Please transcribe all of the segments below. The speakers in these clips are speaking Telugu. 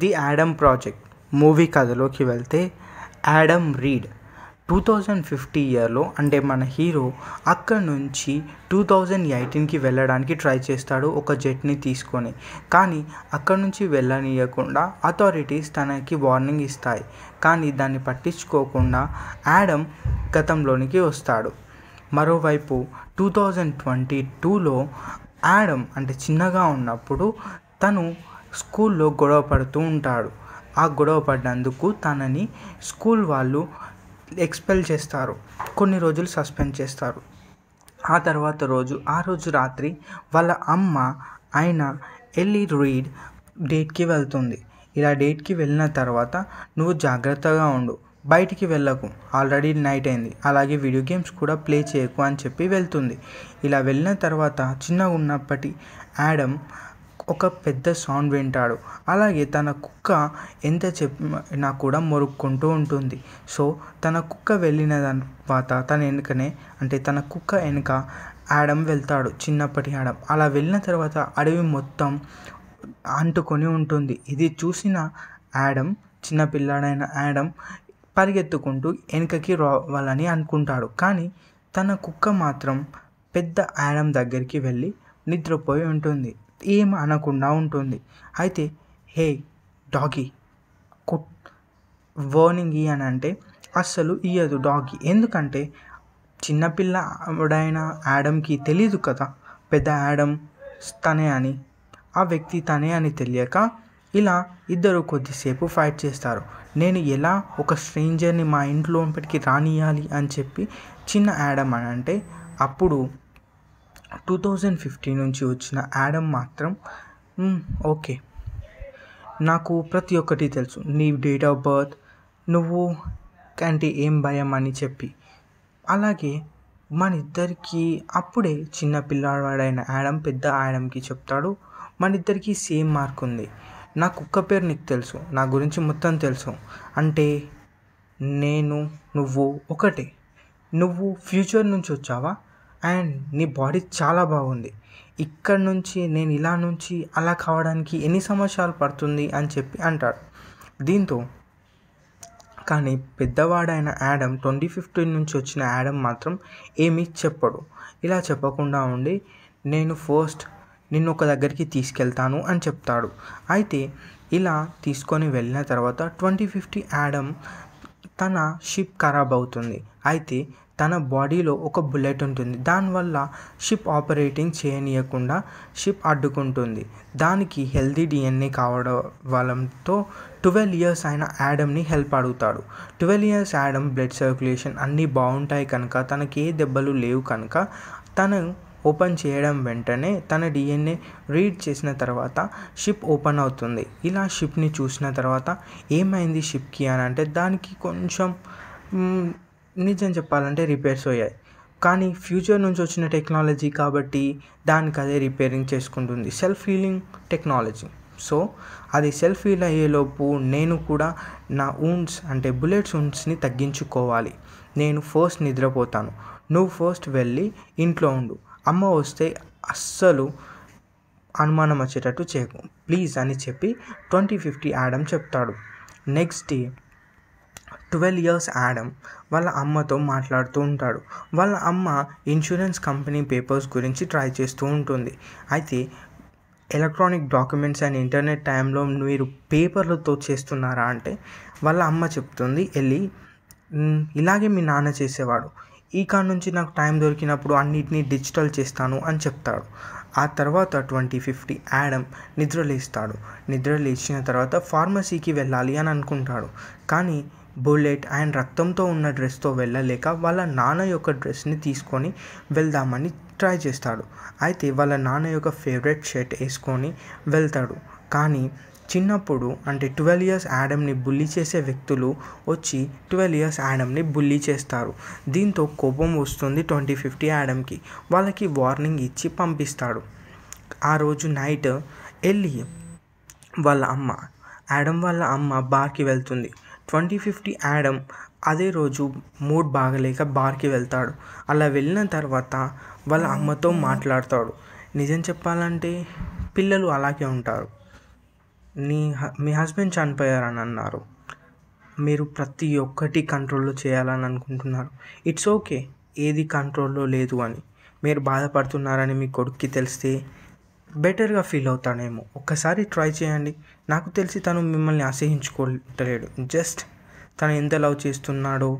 ది యాడమ్ ప్రాజెక్ట్ మూవీ కథలోకి వెళ్తే Adam Reed two thousand fifty ఇయర్లో అంటే మన హీరో అక్కడ నుంచి టూ థౌజండ్ ఎయిటీన్కి వెళ్ళడానికి ట్రై చేస్తాడు ఒక జెట్ని తీసుకొని కానీ అక్కడ నుంచి వెళ్ళనీయకుండా అథారిటీస్ తనకి వార్నింగ్ ఇస్తాయి కానీ దాన్ని పట్టించుకోకుండా యాడమ్ గతంలోనికి వస్తాడు మరోవైపు టూ థౌజండ్ ట్వంటీ టూలో యాడమ్ అంటే చిన్నగా ఉన్నప్పుడు తను స్కూల్లో గొడవ పడుతూ ఉంటాడు ఆ గొడవ పడినందుకు తనని స్కూల్ వాళ్ళు ఎక్స్పెల్ చేస్తారు కొన్ని రోజులు సస్పెండ్ చేస్తారు ఆ తర్వాత రోజు ఆ రోజు రాత్రి వాళ్ళ అమ్మ ఆయన ఎల్లి రీడ్ డేట్కి వెళ్తుంది ఇలా డేట్కి వెళ్ళిన తర్వాత నువ్వు జాగ్రత్తగా ఉండు బయటికి వెళ్ళకు ఆల్రెడీ నైట్ అయింది అలాగే వీడియో గేమ్స్ కూడా ప్లే చేయకు అని చెప్పి వెళ్తుంది ఇలా వెళ్ళిన తర్వాత చిన్నగా ఉన్నప్పటి యాడమ్ ఒక పెద్ద సౌండ్ వింటాడు అలాగే తన కుక్క ఎంత చెప్పినా కూడా మొరుక్కుంటూ ఉంటుంది సో తన కుక్క వెళ్ళిన తర్వాత తన వెనుకనే అంటే తన కుక్క వెనుక ఆడం వెళ్తాడు చిన్నప్పటి ఆడం అలా వెళ్ళిన తర్వాత అడవి మొత్తం అంటుకొని ఉంటుంది ఇది చూసిన యాడమ్ చిన్నపిల్లాడైన యాడమ్ పరిగెత్తుకుంటూ వెనుకకి రావాలని అనుకుంటాడు కానీ తన కుక్క మాత్రం పెద్ద యాడమ్ దగ్గరికి వెళ్ళి నిద్రపోయి ఉంటుంది ఏం అనకుండా ఉంటుంది అయితే హే డాగీ కుట్ వార్నింగ్ ఈ అని అంటే అస్సలు ఇయ్యదు డాగీ ఎందుకంటే చిన్నపిల్ల ఆవిడైన యాడమ్కి తెలియదు కదా పెద్ద యాడమ్ తనే అని ఆ వ్యక్తి తనే అని తెలియక ఇలా ఇద్దరు కొద్దిసేపు ఫైట్ చేస్తారు నేను ఎలా ఒక స్ట్రేంజర్ని మా ఇంట్లోపటికి రానియాలి అని చెప్పి చిన్న యాడమ్ అని అంటే అప్పుడు టూ థౌజండ్ ఫిఫ్టీన్ నుంచి వచ్చిన యాడమ్ మాత్రం ఓకే నాకు ప్రతి ఒక్కటి తెలుసు నీ డేట్ ఆఫ్ బర్త్ నువ్వు అంటే ఏం భయం అని చెప్పి అలాగే మన ఇద్దరికి అప్పుడే చిన్న పిల్లవాడైన యాడమ్ పెద్ద యాడమ్కి చెప్తాడు మన ఇద్దరికి సేమ్ మార్క్ ఉంది నా కుక్క పేరు నీకు తెలుసు నా గురించి మొత్తం తెలుసు అంటే నేను నువ్వు ఒకటే నువ్వు ఫ్యూచర్ నుంచి వచ్చావా అండ్ నీ బాడీ చాలా బాగుంది ఇక్కడ నుంచి నేను ఇలా నుంచి అలా కావడానికి ఎన్ని సంవత్సరాలు పడుతుంది అని చెప్పి అంటాడు దీంతో కానీ పెద్దవాడైన యాడమ్ ట్వంటీ ఫిఫ్టీన్ నుంచి వచ్చిన యాడమ్ మాత్రం ఏమీ చెప్పడు ఇలా చెప్పకుండా ఉండి నేను ఫస్ట్ నిన్ను ఒక దగ్గరికి తీసుకెళ్తాను అని చెప్తాడు అయితే ఇలా తీసుకొని వెళ్ళిన తర్వాత ట్వంటీ ఫిఫ్టీ యాడమ్ తన షిప్ ఖరాబ్ అవుతుంది అయితే తన బాడీలో ఒక బుల్లెట్ ఉంటుంది దానివల్ల షిప్ ఆపరేటింగ్ చేయనీయకుండా షిప్ అడ్డుకుంటుంది దానికి హెల్దీ డిఎన్ఏ కావడం వలంతో ట్వెల్వ్ ఇయర్స్ అయిన యాడమ్ని హెల్ప్ అడుగుతాడు twelve years Adam blood circulation అన్నీ బాగుంటాయి కనుక తనకి ఏ దెబ్బలు లేవు కనుక తను ఓపెన్ చేయడం వెంటనే తన డిఎన్ఏ రీడ్ చేసిన తర్వాత షిప్ ఓపెన్ అవుతుంది ఇలా షిప్ని చూసిన తర్వాత ఏమైంది షిప్కి అని అంటే దానికి కొంచెం నిజం చెప్పాలంటే రిపేర్స్ అయ్యాయి కానీ ఫ్యూచర్ నుంచి వచ్చిన టెక్నాలజీ కాబట్టి దానికి అదే రిపేరింగ్ చేసుకుంటుంది సెల్ఫ్ హీలింగ్ టెక్నాలజీ సో అది సెల్ఫ్ హీల్ అయ్యేలోపు నేను కూడా నా ఊన్స్ అంటే బుల్లెట్స్ ఊన్స్ని తగ్గించుకోవాలి నేను ఫస్ట్ నిద్రపోతాను నువ్వు ఫస్ట్ వెళ్ళి ఇంట్లో ఉండు అమ్మ వస్తే అస్సలు అనుమానం వచ్చేటట్టు చేయకు ప్లీజ్ అని చెప్పి ట్వంటీ ఫిఫ్టీ యాడమ్ చెప్తాడు next day twelve years Adam వాళ్ళ అమ్మతో మాట్లాడుతూ ఉంటాడు వాళ్ళ అమ్మ ఇన్సూరెన్స్ కంపెనీ పేపర్స్ గురించి ట్రై చేస్తూ ఉంటుంది అయితే ఎలక్ట్రానిక్ డాక్యుమెంట్స్ అండ్ ఇంటర్నెట్ టైంలో మీరు పేపర్లతో చేస్తున్నారా అంటే వాళ్ళ అమ్మ చెప్తుంది వెళ్ళి ఇలాగే మీ నాన్న చేసేవాడు ఈ కాడ నుంచి నాకు టైం దొరికినప్పుడు అన్నిటినీ డిజిటల్ చేస్తాను అని చెప్తాడు ఆ తర్వాత ట్వంటీ ఫిఫ్టీ యాడమ్ నిద్రలేస్తాడు నిద్రలేచిన తర్వాత ఫార్మసీకి వెళ్ళాలి అని అనుకుంటాడు కానీ బుల్లెట్ అండ్ రక్తంతో ఉన్న డ్రెస్తో వెళ్ళలేక వాళ్ళ నాన్న యొక్క డ్రెస్ని తీసుకొని వెళ్దామని ట్రై చేస్తాడు అయితే వాళ్ళ నాన్న యొక్క ఫేవరెట్ షర్ట్ వేసుకొని వెళ్తాడు కానీ చిన్నప్పుడు అంటే ట్వెల్వ్ ఇయర్స్ యాడమ్ని బుల్లి చేసే వ్యక్తులు వచ్చి ట్వెల్వ్ ఇయర్స్ యాడమ్ని బుల్లీ చేస్తారు దీంతో కోపం వస్తుంది ట్వంటీ ఫిఫ్టీ యాడమ్కి వాళ్ళకి వార్నింగ్ ఇచ్చి పంపిస్తాడు ఆ రోజు నైట్ వెళ్ళి వాళ్ళ అమ్మ యాడమ్ వాళ్ళ అమ్మ బార్కి వెళ్తుంది ట్వంటీ ఫిఫ్టీ యాడమ్ అదే రోజు మూడ్ బాగలేక బార్కి వెళ్తాడు అలా వెళ్ళిన తర్వాత వాళ్ళ అమ్మతో మాట్లాడతాడు నిజం చెప్పాలంటే పిల్లలు అలాగే ఉంటారు నీ మీ హస్బెండ్ చనిపోయారని అన్నారు మీరు ప్రతి ఒక్కటి కంట్రోల్లో చేయాలని అనుకుంటున్నారు ఇట్స్ ఓకే ఏది కంట్రోల్లో లేదు అని మీరు బాధపడుతున్నారని మీ కొడుక్కి తెలిస్తే బెటర్గా ఫీల్ అవుతాడేమో ఒక్కసారి ట్రై చేయండి నాకు తెలిసి తను మిమ్మల్ని ఆశ్రయించుకోలేడు జస్ట్ తను ఎంత లవ్ చేస్తున్నాడో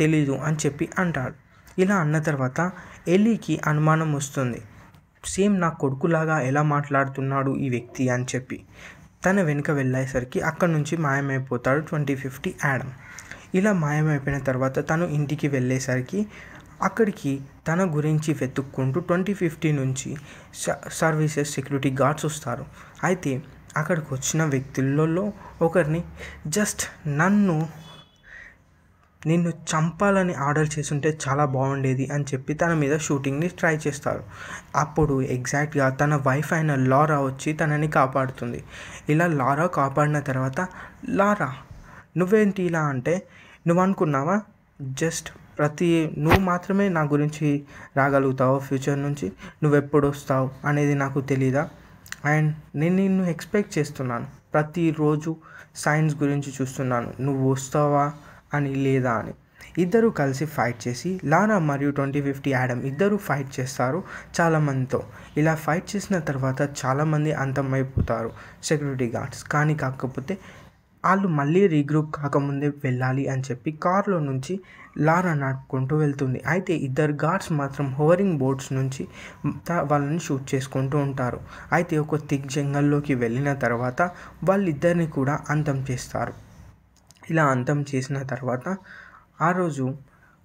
తెలీదు అని చెప్పి అంటాడు ఇలా అన్న తర్వాత ఎలీకి అనుమానం వస్తుంది సేమ్ నా కొడుకులాగా ఎలా మాట్లాడుతున్నాడు ఈ వ్యక్తి అని చెప్పి తన వెనుక వెళ్ళేసరికి అక్కడ నుంచి మాయమైపోతాడు ట్వంటీ ఫిఫ్టీ యాడమ్ ఇలా మాయమైపోయిన తర్వాత తను ఇంటికి వెళ్ళేసరికి అక్కడికి తన గురించి వెతుక్కుంటూ ట్వంటీ ఫిఫ్టీ నుంచి సర్వీసెస్ సెక్యూరిటీ గార్డ్స్ వస్తారు అయితే అక్కడికి వచ్చిన వ్యక్తులలో ఒకరిని జస్ట్ నన్ను నిన్ను చంపాలని ఆర్డర్ చేసుంటే చాలా బాగుండేది అని చెప్పి తన మీద షూటింగ్ని ట్రై చేస్తారు అప్పుడు ఎగ్జాక్ట్గా తన వైఫ్ అయిన లారా వచ్చి తనని కాపాడుతుంది ఇలా లారా కాపాడిన తర్వాత లారా నువ్వేంటి ఇలా అంటే నువ్వు అనుకున్నావా జస్ట్ ప్రతి నువ్వు మాత్రమే నా గురించి రాగలుగుతావు ఫ్యూచర్ నుంచి నువ్వు ఎప్పుడు వస్తావు అనేది నాకు తెలీదా అండ్ నేను నిన్ను ఎక్స్పెక్ట్ చేస్తున్నాను ప్రతిరోజు సైన్స్ గురించి చూస్తున్నాను నువ్వు వస్తావా అని లేదా అని ఇద్దరు కలిసి ఫైట్ చేసి లారా మరియు ట్వంటీ ఫిఫ్టీ యాడమ్ ఇద్దరు ఫైట్ చేస్తారు చాలామందితో ఇలా ఫైట్ చేసిన తర్వాత చాలామంది అంతమైపోతారు సెక్యూరిటీ గార్డ్స్ కానీ కాకపోతే వాళ్ళు మళ్ళీ రీగ్రూప్ కాకముందే వెళ్ళాలి అని చెప్పి కారులో నుంచి లారా నాటుకుంటూ వెళ్తుంది అయితే ఇద్దరు గార్డ్స్ మాత్రం హోవరింగ్ బోర్డ్స్ నుంచి వాళ్ళని షూట్ చేసుకుంటూ ఉంటారు అయితే ఒక థిక్ జంగల్లోకి వెళ్ళిన తర్వాత వాళ్ళిద్దరిని కూడా అంతం చేస్తారు ఇలా అంతం చేసిన తర్వాత ఆ రోజు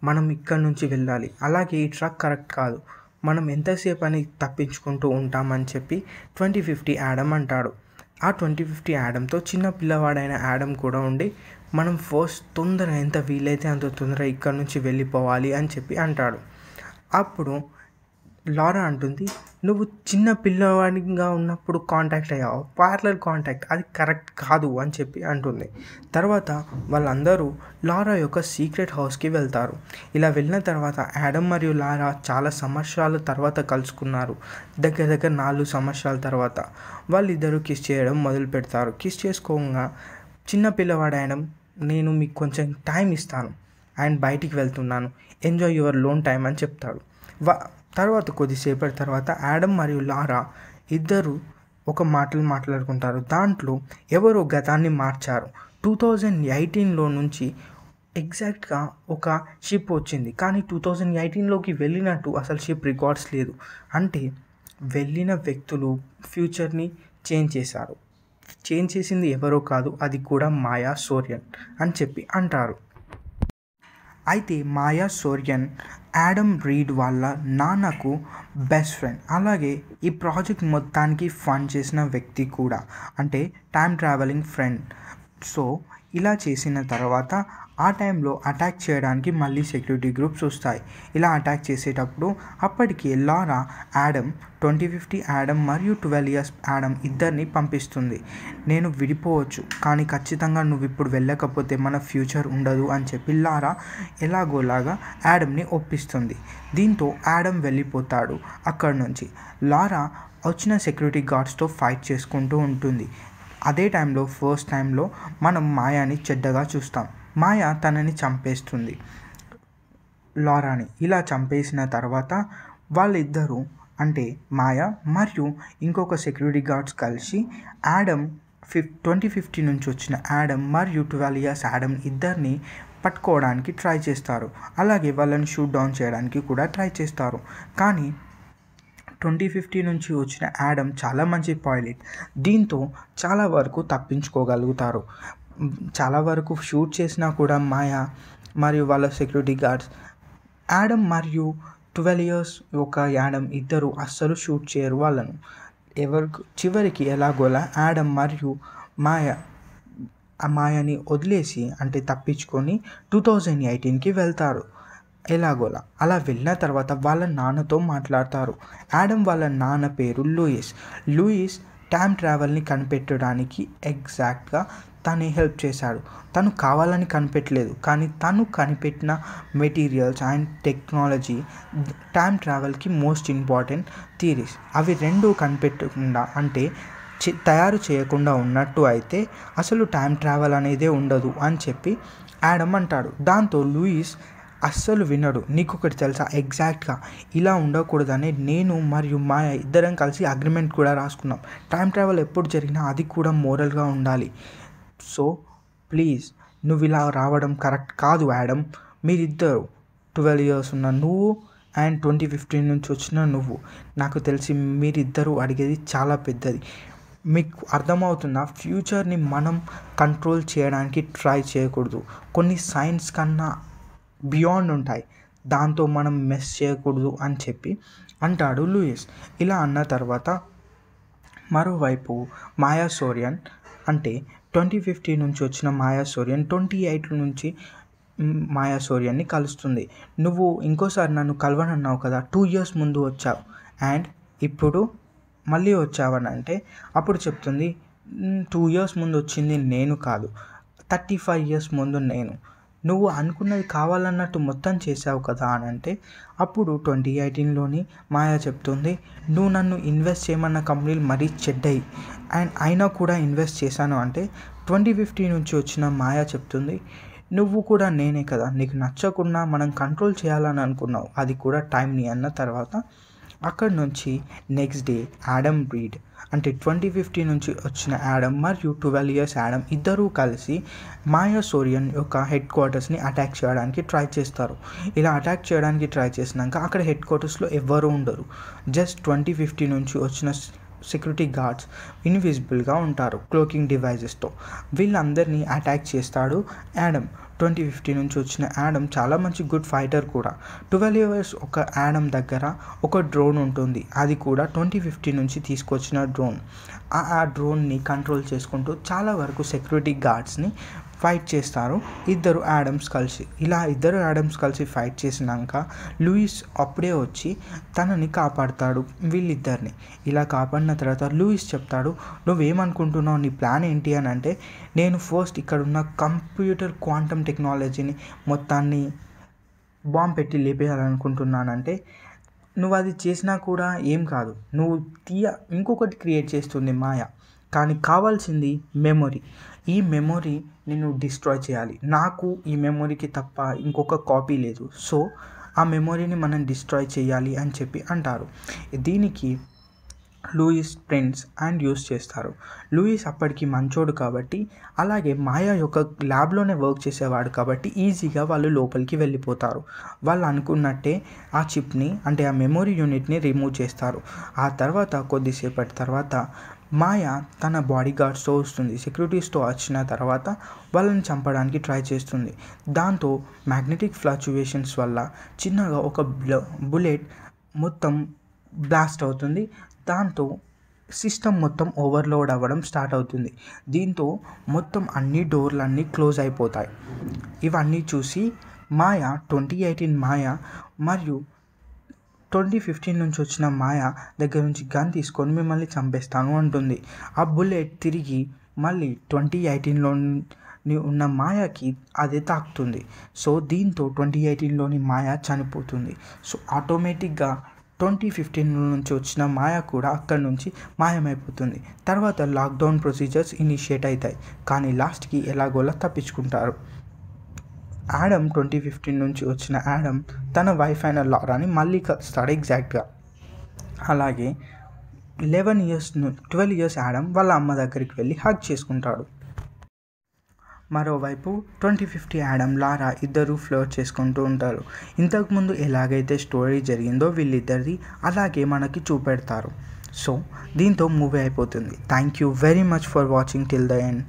మనం ఇక్కడ నుంచి వెళ్ళాలి అలాగే ఈ ట్రక్ కరెక్ట్ కాదు మనం ఎంతసేపు అని తప్పించుకుంటూ ఉంటామని చెప్పి ట్వంటీ ఫిఫ్టీ యాడమ్ అంటాడు ఆ ట్వంటీ ఫిఫ్టీ యాడంతో చిన్న పిల్లవాడైన యాడమ్ కూడా ఉండి మనం ఫస్ట్ తొందరగా ఎంత వీలైతే అంత తొందరగా ఇక్కడ నుంచి వెళ్ళిపోవాలి అని చెప్పి అంటాడు అప్పుడు లారా అంటుంది నువ్వు చిన్న పిల్లవాడిగా ఉన్నప్పుడు కాంటాక్ట్ అయ్యావు పార్లర్ కాంటాక్ట్ అది కరెక్ట్ కాదు అని చెప్పి అంటుంది తర్వాత వాళ్ళందరూ లారా యొక్క సీక్రెట్ హౌస్కి వెళ్తారు ఇలా వెళ్ళిన తర్వాత యాడమ్ మరియు లారా చాలా సంవత్సరాల తర్వాత కలుసుకున్నారు దగ్గర దగ్గర నాలుగు సంవత్సరాల తర్వాత వాళ్ళిద్దరూ కిస్ చేయడం మొదలు పెడతారు కిస్ చేసుకోగా చిన్న పిల్లవాడు యాడమ్ నేను మీకు కొంచెం టైం ఇస్తాను అండ్ బయటికి వెళ్తున్నాను ఎంజాయ్ యువర్ లోన్ టైం అని చెప్తాడు తర్వాత కొద్దిసేపటి తర్వాత యాడమ్ మరియు లారా ఇద్దరు ఒక మాటలు మాట్లాడుకుంటారు దాంట్లో ఎవరు గతాన్ని మార్చారు టూ థౌజండ్ ఎయిటీన్లో నుంచి ఎగ్జాక్ట్గా ఒక షిప్ వచ్చింది కానీ టూ థౌజండ్ ఎయిటీన్లోకి వెళ్ళినట్టు అసలు షిప్ రికార్డ్స్ లేదు అంటే వెళ్ళిన వ్యక్తులు ఫ్యూచర్ని చేంజ్ చేశారు చేంజ్ చేసింది ఎవరో కాదు అది కూడా మాయా సూర్యన్ అని చెప్పి అంటారు అయితే మాయా సోర్యన్ యాడమ్ రీడ్ వాళ్ళ నాన్నకు బెస్ట్ ఫ్రెండ్ అలాగే ఈ ప్రాజెక్ట్ మొత్తానికి ఫండ్ చేసిన వ్యక్తి కూడా అంటే టైం ట్రావెలింగ్ ఫ్రెండ్ సో ఇలా చేసిన తర్వాత ఆ టైంలో అటాక్ చేయడానికి మళ్ళీ సెక్యూరిటీ గ్రూప్స్ వస్తాయి ఇలా అటాక్ చేసేటప్పుడు అప్పటికి Laura Adam twenty fifty Adam మరియు ట్వెల్వ్ ఇయర్స్ యాడమ్ ఇద్దరిని పంపిస్తుంది నేను విడిపోవచ్చు కానీ ఖచ్చితంగా నువ్వు ఇప్పుడు వెళ్ళకపోతే మన ఫ్యూచర్ ఉండదు అని చెప్పి లారా ఎలాగోలాగా యాడమ్ని ఒప్పిస్తుంది దీంతో యాడమ్ వెళ్ళిపోతాడు అక్కడి నుంచి లారా వచ్చిన సెక్యూరిటీ గార్డ్స్తో ఫైట్ చేసుకుంటూ ఉంటుంది అదే టైంలో ఫస్ట్ టైంలో మనం మాయాని చెడ్డగా చూస్తాం మాయ తనని చంపేస్తుంది లారాని ఇలా చంపేసిన తర్వాత వాళ్ళిద్దరూ అంటే మాయ మరియు ఇంకొక సెక్యూరిటీ గార్డ్స్ కలిసి యాడమ్ ఫిఫ్ ట్వంటీ ఫిఫ్టీ నుంచి వచ్చిన యాడమ్ మరియు ట్వెల్వ్ ఇయర్స్ యాడమ్ ఇద్దరిని పట్టుకోవడానికి ట్రై చేస్తారు అలాగే వాళ్ళని షూట్ డౌన్ చేయడానికి కూడా ట్రై చేస్తారు కానీ ట్వంటీ ఫిఫ్టీ నుంచి వచ్చిన యాడమ్ చాలా మంచి పాయిలెట్ దీంతో చాలా వరకు తప్పించుకోగలుగుతారు చాలా వరకు షూట్ చేసినా కూడా మాయా మరియు వాళ్ళ సెక్యూరిటీ గార్డ్స్ యాడమ్ మరియు ట్వెల్వ్ ఇయర్స్ ఒక యాడమ్ ఇద్దరు అస్సలు షూట్ చేయరు వాళ్ళను ఎవరు చివరికి ఎలాగోలా యాడమ్ మరియు మాయ ఆ మాయని వదిలేసి అంటే తప్పించుకొని టూ థౌజండ్ ఎయిటీన్కి వెళ్తారు ఎలాగోలా అలా వెళ్ళిన తర్వాత వాళ్ళ నాన్నతో మాట్లాడతారు యాడమ్ వాళ్ళ నాన్న పేరు లూయిస్ లూయిస్ టైం ట్రావెల్ని కనిపెట్టడానికి ఎగ్జాక్ట్గా తనే హెల్ప్ చేశాడు తను కావాలని కనిపెట్టలేదు కానీ తను కనిపెట్టిన మెటీరియల్స్ అండ్ టెక్నాలజీ టైం ట్రావెల్కి మోస్ట్ ఇంపార్టెంట్ థీరీస్ అవి రెండు కనిపెట్టకుండా అంటే తయారు చేయకుండా ఉన్నట్టు అయితే అసలు టైం ట్రావెల్ అనేదే ఉండదు అని చెప్పి యాడమ్ అంటాడు దాంతో లూయిస్ అస్సలు వినడు నీకు ఒకటి తెలుసా ఎగ్జాక్ట్గా ఇలా ఉండకూడదని నేను మరియు మా ఇద్దరం కలిసి అగ్రిమెంట్ కూడా రాసుకున్నాం టైం ట్రావెల్ ఎప్పుడు జరిగినా అది కూడా మోరల్గా ఉండాలి సో ప్లీజ్ నువ్వు ఇలా రావడం కరెక్ట్ కాదు యాడమ్ మీరిద్దరు ట్వెల్వ్ ఇయర్స్ ఉన్న నువ్వు అండ్ ట్వంటీ ఫిఫ్టీన్ నుంచి వచ్చిన నువ్వు నాకు తెలిసి మీరిద్దరూ అడిగేది చాలా పెద్దది మీకు అర్థమవుతున్న ఫ్యూచర్ని మనం కంట్రోల్ చేయడానికి ట్రై చేయకూడదు కొన్ని సైన్స్ కన్నా బియాండ్ ఉంటాయి దాంతో మనం మెస్ చేయకూడదు అని చెప్పి అంటాడు లూయిస్ ఇలా అన్న తర్వాత మరోవైపు మాయా సోరియన్ అంటే ట్వంటీ ఫిఫ్టీ నుంచి వచ్చిన మాయా సూర్యన్ ట్వంటీ ఎయిట్ నుంచి మాయా సూర్యాన్ని కలుస్తుంది నువ్వు ఇంకోసారి నన్ను కలవనన్నావు కదా టూ ఇయర్స్ ముందు వచ్చావు అండ్ ఇప్పుడు మళ్ళీ వచ్చావని అంటే అప్పుడు చెప్తుంది టూ ఇయర్స్ ముందు వచ్చింది నేను కాదు థర్టీ ఫైవ్ ఇయర్స్ ముందు నేను నువ్వు అనుకున్నది కావాలన్నట్టు మొత్తం చేసావు కదా అని అంటే అప్పుడు ట్వంటీ ఎయిటీన్లోని మాయా చెప్తుంది నువ్వు నన్ను ఇన్వెస్ట్ చేయమన్న కంపెనీలు మరీ చెడ్డాయి అండ్ అయినా కూడా ఇన్వెస్ట్ చేశాను అంటే ట్వంటీ ఫిఫ్టీ నుంచి వచ్చిన మాయా చెప్తుంది నువ్వు కూడా నేనే కదా నీకు నచ్చకుండా మనం కంట్రోల్ చేయాలని అనుకున్నావు అది కూడా టైంని అన్న తర్వాత అక్కడ నుంచి నెక్స్ట్ డే యాడమ్ బ్రీడ్ అంటే ట్వంటీ ఫిఫ్టీ నుంచి వచ్చిన యాడమ్ మరియు ట్వెల్వ్ ఇయర్స్ యాడమ్ ఇద్దరూ కలిసి మాయా సోరియన్ యొక్క హెడ్ క్వార్టర్స్ని అటాక్ చేయడానికి ట్రై చేస్తారు ఇలా అటాక్ చేయడానికి ట్రై చేసినాక అక్కడ హెడ్ క్వార్టర్స్లో ఎవ్వరూ ఉండరు జస్ట్ ట్వంటీ ఫిఫ్టీ నుంచి వచ్చిన సెక్యూరిటీ గార్డ్స్ ఇన్విజిబుల్గా ఉంటారు క్లోకింగ్ డివైజెస్తో వీళ్ళందరినీ అటాక్ చేస్తాడు యాడమ్ ట్వంటీ ఫిఫ్టీ నుంచి వచ్చిన యాడమ్ చాలా మంచి గుడ్ ఫైటర్ కూడా ట్వెల్వ్ ఇయర్స్ ఒక యాడమ్ దగ్గర ఒక డ్రోన్ ఉంటుంది అది కూడా ట్వంటీ ఫిఫ్టీ నుంచి తీసుకొచ్చిన డ్రోన్ ఆ డ్రోన్ని కంట్రోల్ చేసుకుంటూ చాలా వరకు సెక్యూరిటీ గార్డ్స్ని ఫైట్ చేస్తారు ఇద్దరు యాడమ్స్ కలిసి ఇలా ఇద్దరు యాడమ్స్ కలిసి ఫైట్ చేసినాక లూయిస్ అప్పుడే వచ్చి తనని కాపాడుతాడు వీళ్ళిద్దరిని ఇలా కాపాడిన తర్వాత లూయిస్ చెప్తాడు నువ్వేమనుకుంటున్నావు నీ ప్లాన్ ఏంటి అని అంటే నేను ఫస్ట్ ఇక్కడున్న కంప్యూటర్ క్వాంటమ్ టెక్నాలజీని మొత్తాన్ని బాంబ్ పెట్టి లేపేయాలనుకుంటున్నానంటే నువ్వు అది చేసినా కూడా ఏం కాదు నువ్వు తీయ ఇంకొకటి క్రియేట్ చేస్తుంది మాయ కానీ కావాల్సింది మెమొరీ ఈ మెమొరీ నేను డిస్ట్రాయ్ చేయాలి నాకు ఈ మెమొరీకి తప్ప ఇంకొక కాపీ లేదు సో ఆ మెమొరీని మనం డిస్ట్రాయ్ చేయాలి అని చెప్పి అంటారు దీనికి లూయిస్ ట్రెండ్స్ అండ్ యూస్ చేస్తారు లూయిస్ అప్పటికి మంచోడు కాబట్టి అలాగే మాయా యొక్క ల్యాబ్లోనే వర్క్ చేసేవాడు కాబట్టి ఈజీగా వాళ్ళు లోపలికి వెళ్ళిపోతారు వాళ్ళు అనుకున్నట్టే ఆ చిప్ని అంటే ఆ మెమొరీ యూనిట్ని రిమూవ్ చేస్తారు ఆ తర్వాత కొద్దిసేపటి తర్వాత మాయ తన బాడీ గార్డ్స్తో వస్తుంది సెక్యూరిటీస్తో వచ్చిన తర్వాత వాళ్ళని చంపడానికి ట్రై చేస్తుంది దాంతో మ్యాగ్నెటిక్ ఫ్లాచ్యువేషన్స్ వల్ల చిన్నగా ఒక బుల్లెట్ మొత్తం బ్లాస్ట్ అవుతుంది దాంతో సిస్టమ్ మొత్తం ఓవర్లోడ్ అవ్వడం స్టార్ట్ అవుతుంది దీంతో మొత్తం అన్ని డోర్లన్నీ క్లోజ్ అయిపోతాయి ఇవన్నీ చూసి మాయ ట్వంటీ ఎయిటీన్ మాయ మరియు ట్వంటీ ఫిఫ్టీన్ నుంచి వచ్చిన మాయ దగ్గర నుంచి గన్ తీసుకొని మిమ్మల్ని చంపేస్తాను అంటుంది ఆ బుల్లెట్ తిరిగి మళ్ళీ ట్వంటీ ఎయిటీన్లో ఉన్న మాయకి అదే తాకుతుంది సో దీంతో ట్వంటీ ఎయిటీన్లోని మాయ చనిపోతుంది సో ఆటోమేటిక్గా ట్వంటీ ఫిఫ్టీన్ నుంచి వచ్చిన మాయ కూడా అక్కడి నుంచి మాయమైపోతుంది తర్వాత లాక్డౌన్ ప్రొసీజర్స్ ఇనిషియేట్ అవుతాయి కానీ లాస్ట్కి ఎలాగోలా తప్పించుకుంటారు యాడమ్ ట్వంటీ ఫిఫ్టీన్ నుంచి వచ్చిన యాడమ్ తన వైఫ్ అయిన లారాని మళ్ళీ కలుస్తాడు ఎగ్జాక్ట్గా అలాగే eleven years twelve years Adam వాళ్ళ అమ్మ దగ్గరికి వెళ్ళి హగ్ చేసుకుంటాడు మరోవైపు ట్వంటీ ఫిఫ్టీ యాడమ్ లారా ఇద్దరు ఫ్లోర్ చేసుకుంటూ ఉంటారు ఇంతకుముందు ఎలాగైతే స్టోరీ జరిగిందో వీళ్ళిద్దరిది అలాగే మనకి చూపెడతారు సో దీంతో మూవీ అయిపోతుంది thank you very much for watching till the end